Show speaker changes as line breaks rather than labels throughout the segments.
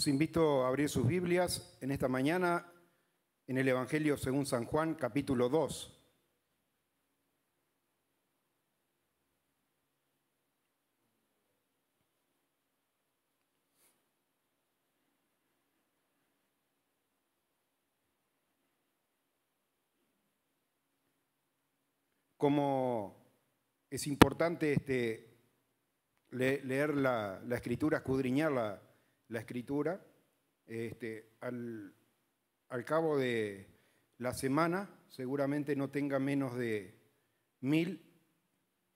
Los invito a abrir sus Biblias en esta mañana en el Evangelio según San Juan, capítulo 2. Como es importante este, leer la escritura, escudriñarla la escritura, este, al, al, cabo de la semana seguramente no tenga menos de mil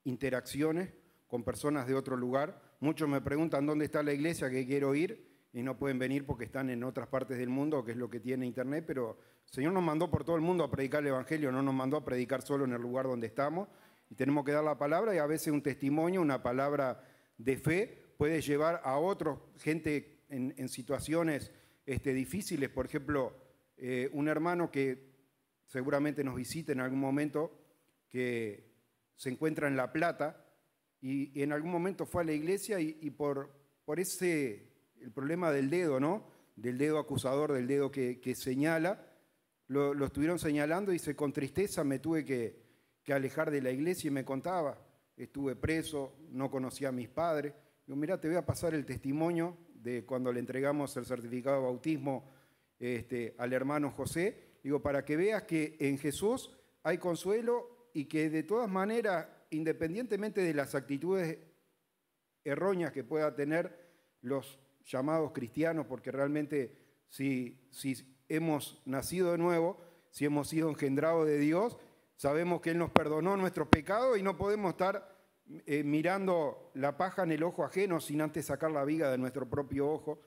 interacciones con personas de otro lugar. Muchos me preguntan dónde está la iglesia que quiero ir y no pueden venir porque están en otras partes del mundo, que es lo que tiene Internet, pero el Señor nos mandó por todo el mundo a predicar el Evangelio, no nos mandó a predicar solo en el lugar donde estamos y tenemos que dar la palabra y a veces un testimonio, una palabra de fe puede llevar a otros, gente en, situaciones este, difíciles. Por ejemplo, eh, un hermano que seguramente nos visite en algún momento, que se encuentra en La Plata y, en algún momento fue a la iglesia y, por, por ese, el problema del dedo, ¿no? Del dedo acusador, del dedo que, señala, lo, estuvieron señalando y se con tristeza me tuve que, alejar de la iglesia y me contaba, estuve preso, no conocía a mis padres. Digo, mira, te voy a pasar el testimonio de cuando le entregamos el certificado de bautismo este, al hermano José, digo, para que veas que en Jesús hay consuelo y que de todas maneras, independientemente de las actitudes erróneas que pueda tener los llamados cristianos, porque realmente si, si hemos nacido de nuevo, si hemos sido engendrados de Dios, sabemos que Él nos perdonó nuestros pecados y no podemos estar eh, mirando la paja en el ojo ajeno sin antes sacar la viga de nuestro propio ojo.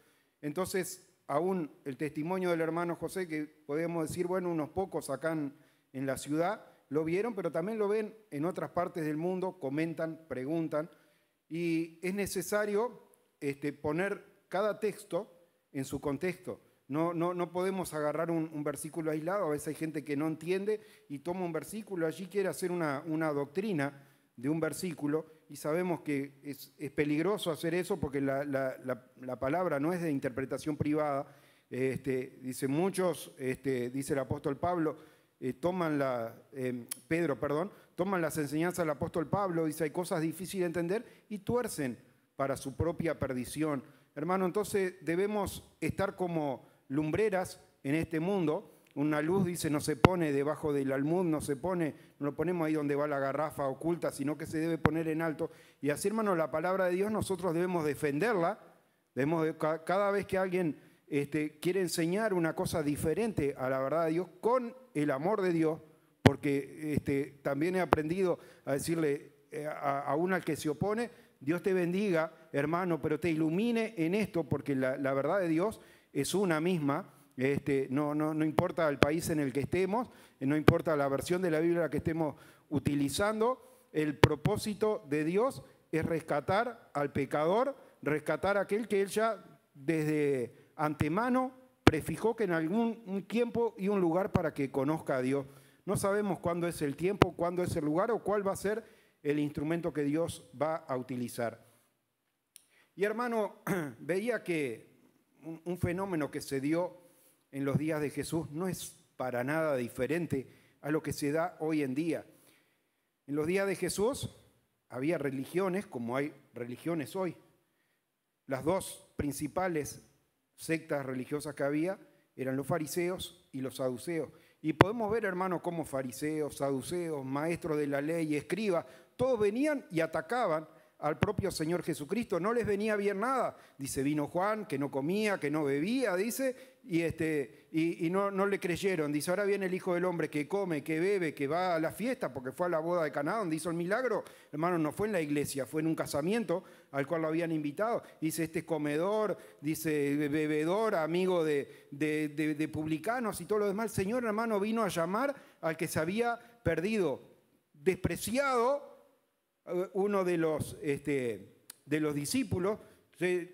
Entonces, aún el testimonio del hermano José, que podemos decir, bueno, unos pocos acá en, la ciudad, lo vieron, pero también lo ven en otras partes del mundo, comentan, preguntan, y es necesario este, poner cada texto en su contexto. No, no, podemos agarrar un, versículo aislado, a veces hay gente que no entiende y toma un versículo, allí quiere hacer una, una doctrina, de un versículo y sabemos que es, peligroso hacer eso porque la, palabra no es de interpretación privada. Este, dice muchos, este, dice el apóstol Pablo, eh, toman la, em, Pedro, perdón, toman las enseñanzas del apóstol Pablo, dice hay cosas difíciles de entender y tuercen para su propia perdición. Hermano, entonces debemos estar como lumbreras en este mundo una luz, dice, no se pone debajo del almud, no se pone, no lo ponemos ahí donde va la garrafa oculta, sino que se debe poner en alto. Y así, hermano, la palabra de Dios nosotros debemos defenderla. Debemos, cada vez que alguien este, quiere enseñar una cosa diferente a la verdad de Dios, con el amor de Dios, porque este, también he aprendido a decirle eh, a, uno al que se opone, Dios te bendiga, hermano, pero te ilumine en esto, porque la verdad de Dios es una misma este, no, no, importa el país en el que estemos, eh, no importa la versión de la Biblia que estemos utilizando, el propósito de Dios es rescatar al pecador, rescatar a aquel que él ya desde antemano prefijó que en algún tiempo y un lugar para que conozca a Dios. No sabemos cuándo es el tiempo, cuándo es el lugar o cuál va a ser el instrumento que Dios va a utilizar. Y hermano, veía que un fenómeno que se dio en los días de Jesús no es para nada diferente a lo que se da hoy en día. En los días de Jesús había religiones como hay religiones hoy. Las dos principales sectas religiosas que había eran los fariseos y los saduceos. Y podemos ver, hermano, cómo fariseos, saduceos, maestros de la ley, escribas, todos venían y atacaban al propio Señor Jesucristo. No les venía bien nada. Dice, vino Juan, que no comía, que no bebía, dice, y, este, y, no, no, le creyeron. Dice, ahora viene el Hijo del Hombre que come, que bebe, que va a la fiesta, porque fue a la boda de Caná, donde hizo el milagro. Hermano, no fue en la iglesia, fue en un casamiento al cual lo habían invitado. Dice, este comedor, dice, bebedor, amigo de, de, publicanos y todo lo demás. El Señor, hermano, vino a llamar al que se había perdido, despreciado eh, uno de los, este, de los discípulos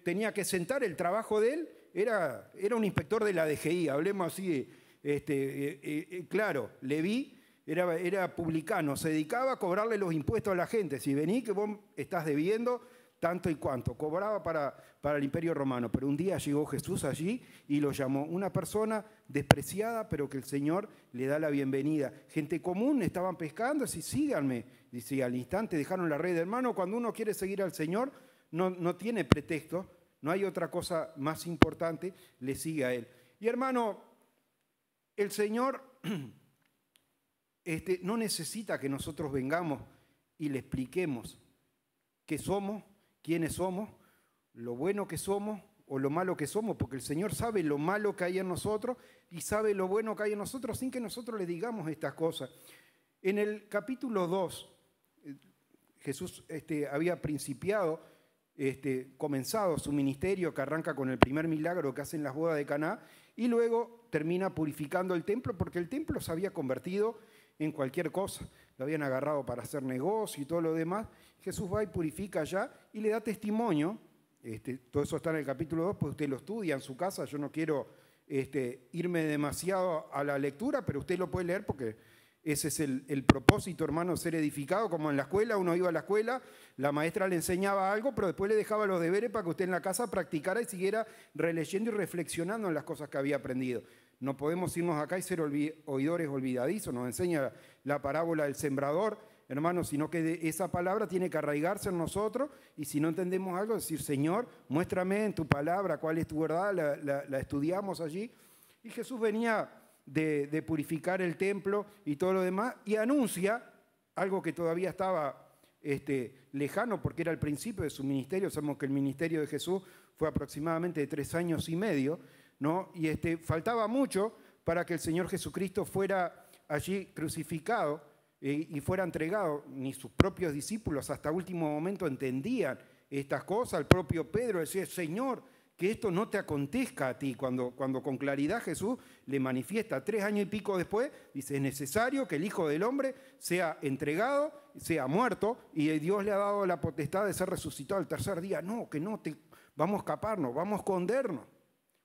tenía que sentar, el trabajo de él era, un inspector de la DGI, hablemos así, este, eh, eh, claro, Levi era, era publicano, se dedicaba a cobrarle los impuestos a la gente, si venís que vos estás debiendo, tanto y cuanto, cobraba para, para el imperio romano, pero un día llegó Jesús allí y lo llamó, una persona despreciada, pero que el Señor le da la bienvenida. Gente común, estaban pescando, así síganme, dice, al instante dejaron la red, hermano, cuando uno quiere seguir al Señor, no, no tiene pretexto, no hay otra cosa más importante, le sigue a Él. Y hermano, el Señor este, no necesita que nosotros vengamos y le expliquemos que somos, quiénes somos, lo bueno que somos o lo malo que somos, porque el Señor sabe lo malo que hay en nosotros y sabe lo bueno que hay en nosotros sin que nosotros le digamos estas cosas. En el capítulo 2, eh, Jesús este, había principiado, este, comenzado su ministerio que arranca con el primer milagro que hacen las bodas de Caná y luego termina purificando el templo porque el templo se había convertido en cualquier cosa. Lo habían agarrado para hacer negocio y todo lo demás. Jesús va y purifica allá y le da testimonio. Este, todo eso está en el capítulo 2, pues usted lo estudia en su casa. Yo no quiero este, irme demasiado a la lectura, pero usted lo puede leer porque ese es el, propósito, hermano, ser edificado. Como en la escuela, uno iba a la escuela, la maestra le enseñaba algo, pero después le dejaba los deberes para que usted en la casa practicara y siguiera releyendo y reflexionando en las cosas que había aprendido. No podemos irnos acá y ser oidores olvidadizos, nos enseña la parábola del sembrador, hermanos, sino que esa palabra tiene que arraigarse en nosotros y si no entendemos algo, decir, Señor, muéstrame en tu palabra cuál es tu verdad, la, estudiamos allí. Y Jesús venía de, purificar el templo y todo lo demás y anuncia algo que todavía estaba este, lejano porque era el principio de su ministerio, sabemos que el ministerio de Jesús fue aproximadamente de tres años y medio, ¿no? Y este, faltaba mucho para que el Señor Jesucristo fuera allí crucificado eh, y fuera entregado. Ni sus propios discípulos hasta último momento entendían estas cosas. El propio Pedro decía, Señor, que esto no te acontezca a ti. Cuando, cuando con claridad Jesús le manifiesta tres años y pico después, dice, es necesario que el Hijo del Hombre sea entregado, sea muerto, y Dios le ha dado la potestad de ser resucitado el tercer día. No, que no, te, vamos a escaparnos, vamos a escondernos.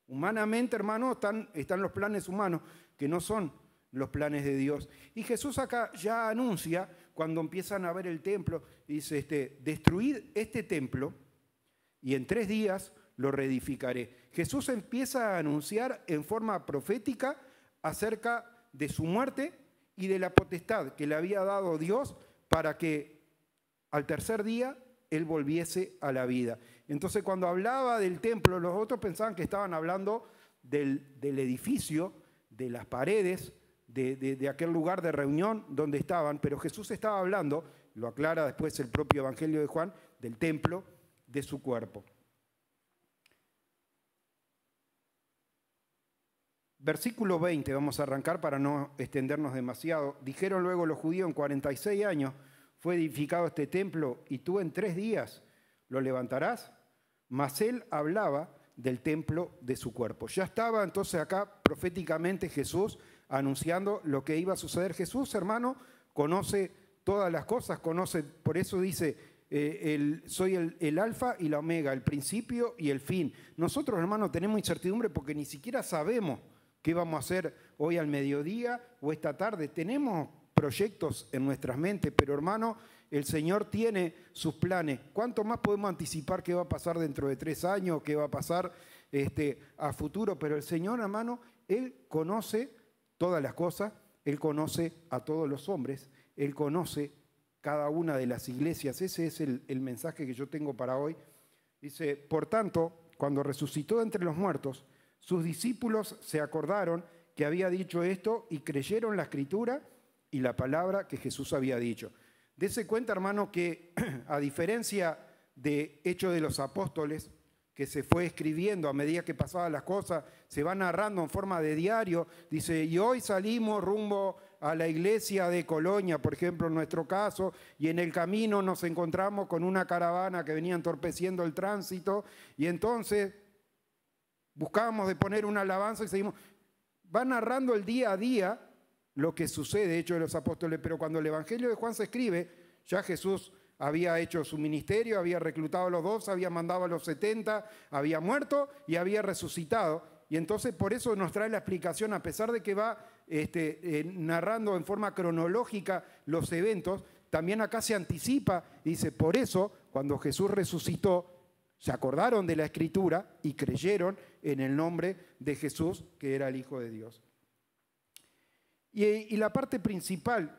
Humanamente, hermano, están, los planes humanos, que no son los planes de Dios. Y Jesús acá ya anuncia, cuando empiezan a ver el templo, dice, este, destruid este templo y en tres días lo reedificaré. Jesús empieza a anunciar en forma profética acerca de su muerte y de la potestad que le había dado Dios para que al tercer día él volviese a la vida. Entonces cuando hablaba del templo, los otros pensaban que estaban hablando del, edificio, de las paredes, de, de, aquel lugar de reunión donde estaban, pero Jesús estaba hablando, lo aclara después el propio Evangelio de Juan, del templo de su cuerpo. Versículo 20, vamos a arrancar para no extendernos demasiado. Dijeron luego los judíos en 46 años, fue edificado este templo y tú en tres días lo levantarás. Mas él hablaba del templo de su cuerpo. Ya estaba entonces acá proféticamente Jesús anunciando lo que iba a suceder. Jesús, hermano, conoce todas las cosas, conoce, por eso dice, eh, soy el, alfa y la omega, el principio y el fin. Nosotros, hermano, tenemos incertidumbre porque ni siquiera sabemos qué vamos a hacer hoy al mediodía o esta tarde. Tenemos proyectos en nuestras mentes, pero hermano, el Señor tiene sus planes. ¿Cuánto más podemos anticipar qué va a pasar dentro de tres años, qué va a pasar este, a futuro? Pero el Señor, hermano, Él conoce todas las cosas, Él conoce a todos los hombres, Él conoce cada una de las iglesias. Ese es el, el mensaje que yo tengo para hoy. Dice, por tanto, cuando resucitó entre los muertos, sus discípulos se acordaron que había dicho esto y creyeron la escritura y la palabra que Jesús había dicho. Dese cuenta, hermano, que a diferencia de hecho de los Apóstoles, que se fue escribiendo a medida que pasaban las cosas, se va narrando en forma de diario, dice, y hoy salimos rumbo a la iglesia de Colonia, por ejemplo, en nuestro caso, y en el camino nos encontramos con una caravana que venía entorpeciendo el tránsito, y entonces buscábamos de poner una alabanza y seguimos. Va narrando el día a día lo que sucede, hecho, de los Apóstoles, pero cuando el Evangelio de Juan se escribe, ya Jesús había hecho su ministerio, había reclutado a los dos, había mandado a los 70, había muerto y había resucitado. Y entonces por eso nos trae la explicación, a pesar de que va este, eh, narrando en forma cronológica los eventos, también acá se anticipa, dice, por eso cuando Jesús resucitó, se acordaron de la escritura y creyeron en el nombre de Jesús, que era el Hijo de Dios. Y, la parte principal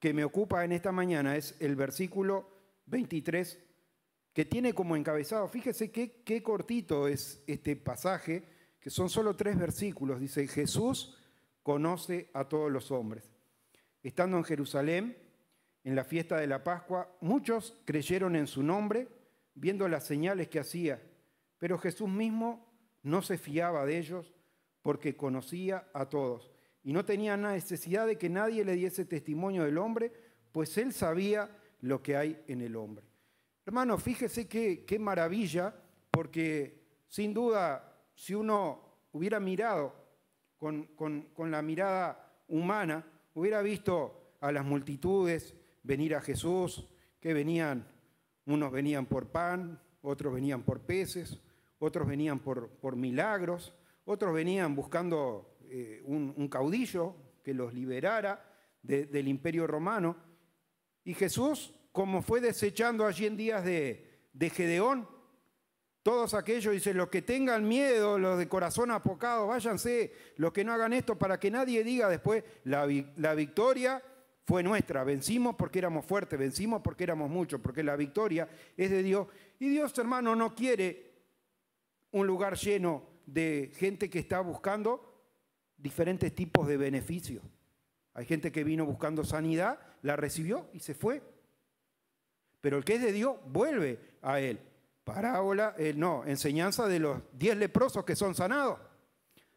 que me ocupa en esta mañana es el versículo 23, que tiene como encabezado, fíjese qué cortito es este pasaje, que son solo tres versículos, dice, Jesús conoce a todos los hombres. Estando en Jerusalén, en la fiesta de la Pascua, muchos creyeron en su nombre, viendo las señales que hacía, pero Jesús mismo no se fiaba de ellos porque conocía a todos y no tenía necesidad de que nadie le diese testimonio del hombre, pues él sabía lo que hay en el hombre. Hermano, fíjese qué, qué maravilla, porque sin duda, si uno hubiera mirado con, la mirada humana, hubiera visto a las multitudes venir a Jesús, que venían, unos venían por pan, otros venían por peces, otros venían por, por milagros, otros venían buscando eh, un, caudillo que los liberara del imperio romano. Y Jesús, como fue desechando allí en días de, Gedeón, todos aquellos, dicen los que tengan miedo, los de corazón apocado, váyanse, los que no hagan esto, para que nadie diga después, la, la victoria fue nuestra, vencimos porque éramos fuertes, vencimos porque éramos muchos, porque la victoria es de Dios. Y Dios, hermano, no quiere un lugar lleno de gente que está buscando diferentes tipos de beneficios. Hay gente que vino buscando sanidad, la recibió y se fue. Pero el que es de Dios vuelve a él. Parábola, eh, no, enseñanza de los diez leprosos que son sanados.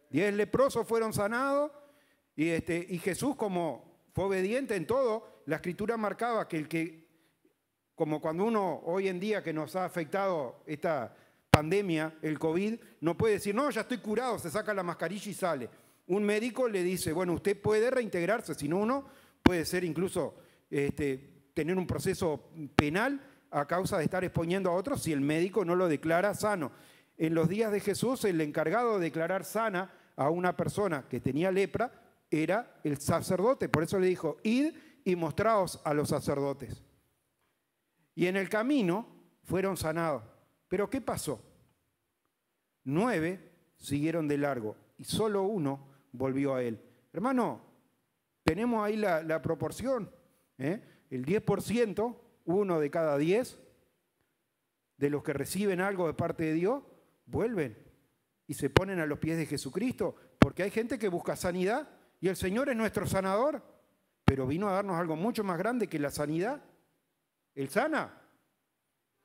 Diez leprosos fueron sanados y, este, y Jesús como fue obediente en todo, la escritura marcaba que el que, como cuando uno hoy en día que nos ha afectado esta pandemia, el COVID, no puede decir, no, ya estoy curado, se saca la mascarilla y sale un médico le dice, bueno, usted puede reintegrarse, si no uno puede ser incluso este, tener un proceso penal a causa de estar exponiendo a otros si el médico no lo declara sano. En los días de Jesús, el encargado de declarar sana a una persona que tenía lepra era el sacerdote. Por eso le dijo, id y mostraos a los sacerdotes. Y en el camino fueron sanados. Pero ¿qué pasó? Nueve siguieron de largo y solo uno volvió a él. Hermano, tenemos ahí la, proporción. ¿eh? El 10%, uno de cada 10 de los que reciben algo de parte de Dios, vuelven y se ponen a los pies de Jesucristo. Porque hay gente que busca sanidad y el Señor es nuestro sanador, pero vino a darnos algo mucho más grande que la sanidad. Él sana,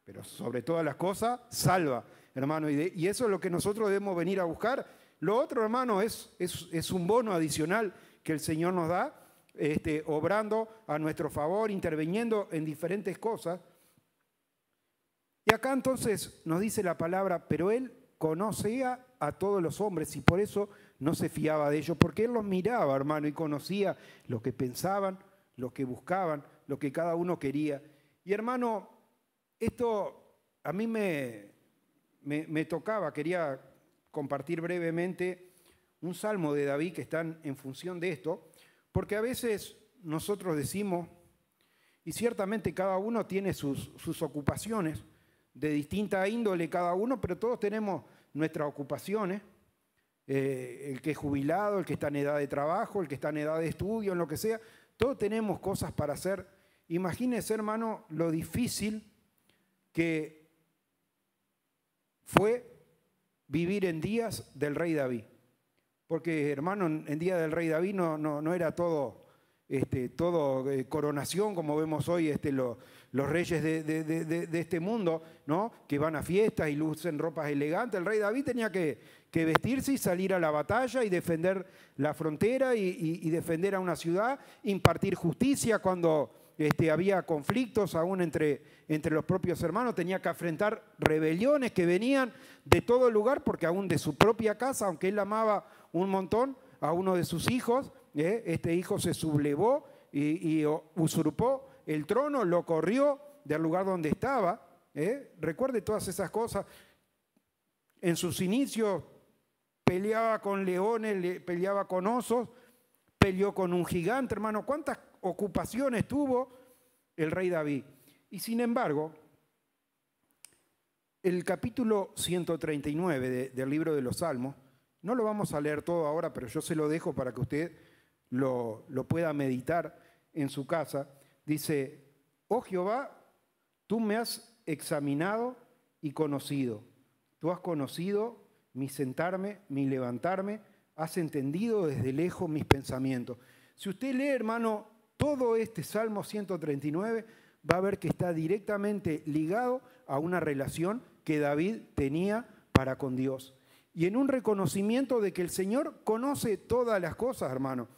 pero sobre todas las cosas, salva, hermano. y eso es lo que nosotros debemos venir a buscar lo otro, hermano, es, es, un bono adicional que el Señor nos da, este, obrando a nuestro favor, interviniendo en diferentes cosas. Y acá entonces nos dice la palabra, pero Él conocía a todos los hombres y por eso no se fiaba de ellos, porque Él los miraba, hermano, y conocía lo que pensaban, lo que buscaban, lo que cada uno quería. Y hermano, esto a mí me, me, me tocaba, quería compartir brevemente un salmo de David que están en función de esto, porque a veces nosotros decimos, y ciertamente cada uno tiene sus, ocupaciones de distinta índole cada uno, pero todos tenemos nuestras ocupaciones, eh, el que es jubilado, el que está en edad de trabajo, el que está en edad de estudio, en lo que sea, todos tenemos cosas para hacer. Imagínese, hermano, lo difícil que fue vivir en días del rey David. Porque, hermano, en día del rey David no, no, era todo, este, todo eh, coronación, como vemos hoy este, los reyes de, este mundo, ¿no? que van a fiestas y lucen ropas elegantes. El rey David tenía que, vestirse y salir a la batalla y defender la frontera y, y defender a una ciudad, impartir justicia cuando este, había conflictos aún entre, entre los propios hermanos, tenía que enfrentar rebeliones que venían de todo lugar, porque aún de su propia casa, aunque él amaba un montón a uno de sus hijos, ¿eh? este hijo se sublevó y, usurpó el trono, lo corrió del lugar donde estaba. ¿eh? Recuerde todas esas cosas. En sus inicios peleaba con leones, peleaba con osos, peleó con un gigante, hermano. ¿Cuántas ocupación estuvo el rey David. Y sin embargo, el capítulo 139 del libro de los Salmos, no lo vamos a leer todo ahora, pero yo se lo dejo para que usted lo, lo pueda meditar en su casa. Dice, oh Jehová, tú me has examinado y conocido. Tú has conocido mi sentarme, mi levantarme, has entendido desde lejos mis pensamientos. Si usted lee, hermano, todo este Salmo 139 va a ver que está directamente ligado a una relación que David tenía para con Dios. Y en un reconocimiento de que el Señor conoce todas las cosas, hermano.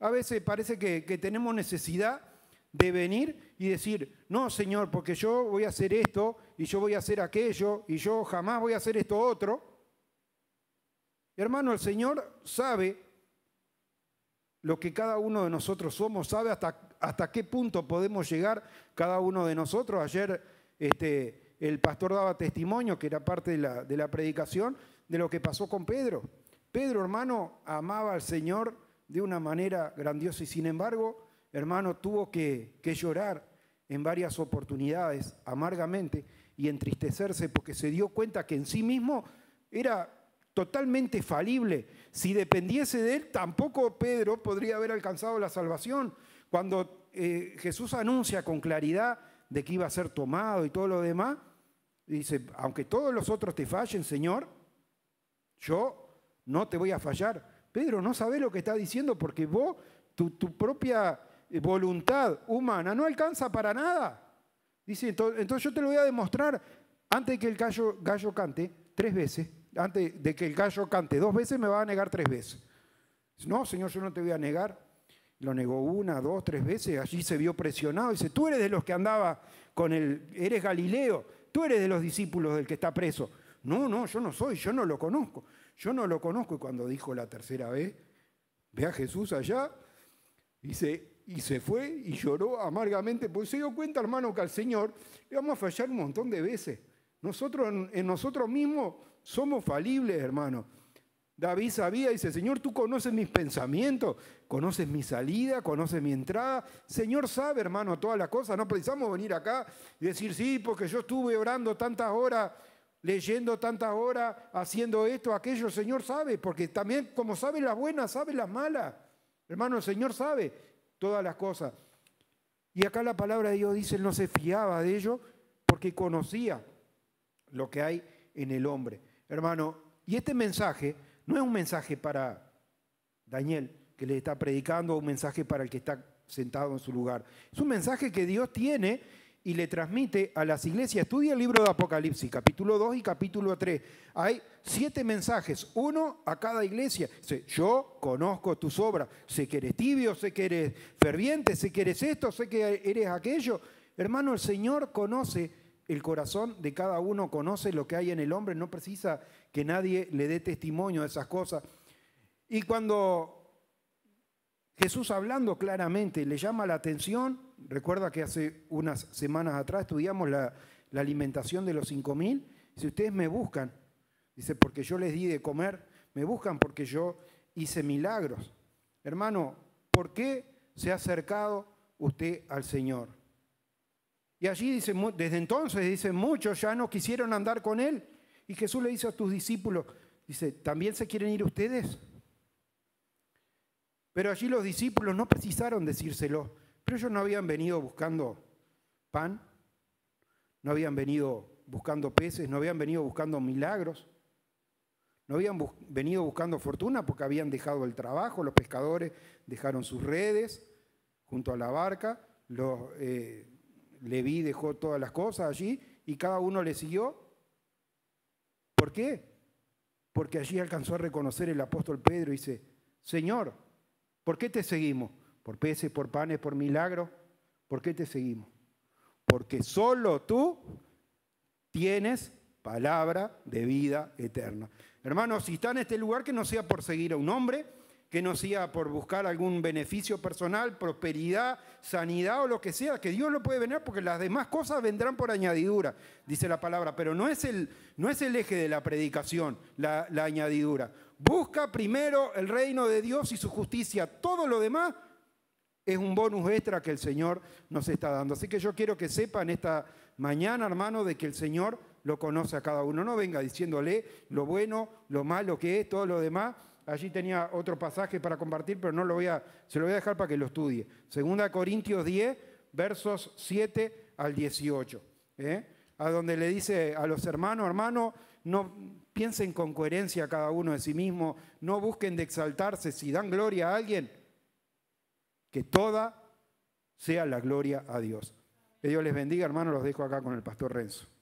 A veces parece que, tenemos necesidad de venir y decir, no, Señor, porque yo voy a hacer esto y yo voy a hacer aquello y yo jamás voy a hacer esto otro. Hermano, el Señor sabe lo que cada uno de nosotros somos, sabe hasta, hasta qué punto podemos llegar cada uno de nosotros. Ayer este, el pastor daba testimonio, que era parte de la, de la predicación, de lo que pasó con Pedro. Pedro, hermano, amaba al Señor de una manera grandiosa y sin embargo, hermano, tuvo que llorar en varias oportunidades amargamente y entristecerse porque se dio cuenta que en sí mismo era totalmente falible. Si dependiese de él, tampoco Pedro podría haber alcanzado la salvación. Cuando eh, Jesús anuncia con claridad de que iba a ser tomado y todo lo demás, dice, aunque todos los otros te fallen, Señor, yo no te voy a fallar. Pedro, no sabe lo que está diciendo porque vos, tu, propia eh, voluntad humana no alcanza para nada. Dice, entonces, yo te lo voy a demostrar antes de que el gallo cante tres veces antes de que el gallo cante dos veces, me va a negar tres veces. No, Señor, yo no te voy a negar. Lo negó una, dos, tres veces. Allí se vio presionado. Dice, tú eres de los que andaba con el, eres Galileo, tú eres de los discípulos del que está preso. No, no, yo no soy, yo no lo conozco. Yo no lo conozco. Y cuando dijo la tercera vez, ve a Jesús allá, dice, y se fue y lloró amargamente, porque se dio cuenta, hermano, que al Señor le vamos a fallar un montón de veces. Nosotros, en nosotros mismos somos falibles, hermano. David sabía, dice, Señor, tú conoces mis pensamientos, conoces mi salida, conoces mi entrada. Señor sabe, hermano, todas las cosas. No precisamos venir acá y decir, sí, porque yo estuve orando tantas horas, leyendo tantas horas, haciendo esto, aquello. Señor sabe, porque también como sabe las buenas, sabe las malas. Hermano, el Señor sabe todas las cosas. Y acá la palabra de Dios dice, él no se fiaba de ello porque conocía lo que hay en el hombre. Hermano, y este mensaje no es un mensaje para Daniel que le está predicando o un mensaje para el que está sentado en su lugar. Es un mensaje que Dios tiene y le transmite a las iglesias. Estudia el libro de Apocalipsis, capítulo 2 y capítulo 3. Hay siete mensajes, uno a cada iglesia. Yo conozco tus obras, sé que eres tibio, sé que eres ferviente, sé que eres esto, sé que eres aquello. Hermano, el Señor conoce el corazón de cada uno conoce lo que hay en el hombre, no precisa que nadie le dé testimonio de esas cosas. Y cuando Jesús hablando claramente le llama la atención, recuerda que hace unas semanas atrás estudiamos la, alimentación de los 5.000, si ustedes me buscan, dice, porque yo les di de comer, me buscan porque yo hice milagros. Hermano, ¿por qué se ha acercado usted al Señor? Y allí dice, desde entonces, dice, muchos ya no quisieron andar con él. Y Jesús le dice a tus discípulos, dice, ¿también se quieren ir ustedes? Pero allí los discípulos no precisaron decírselo, pero ellos no habían venido buscando pan, no habían venido buscando peces, no habían venido buscando milagros, no habían venido buscando fortuna porque habían dejado el trabajo, los pescadores dejaron sus redes junto a la barca, los... Eh, Leví dejó todas las cosas allí y cada uno le siguió. ¿Por qué? Porque allí alcanzó a reconocer el apóstol Pedro y dice, Señor, ¿por qué te seguimos? ¿Por peces, por panes, por milagros? ¿Por qué te seguimos? Porque solo tú tienes palabra de vida eterna. Hermanos, si está en este lugar, que no sea por seguir a un hombre, que no sea por buscar algún beneficio personal, prosperidad, sanidad o lo que sea, que Dios lo puede venir porque las demás cosas vendrán por añadidura, dice la palabra, pero no es el, no es el eje de la predicación, la, la añadidura. Busca primero el reino de Dios y su justicia, todo lo demás es un bonus extra que el Señor nos está dando. Así que yo quiero que sepan esta mañana, hermano, de que el Señor lo conoce a cada uno. No venga diciéndole lo bueno, lo malo que es, todo lo demás Allí tenía otro pasaje para compartir, pero no lo voy a, se lo voy a dejar para que lo estudie. Segunda Corintios 10, versos 7 al 18. ¿eh? A donde le dice a los hermanos, hermano, no piensen con coherencia cada uno de sí mismo, no busquen de exaltarse, si dan gloria a alguien, que toda sea la gloria a Dios. Que Dios les bendiga, hermano, los dejo acá con el pastor Renzo.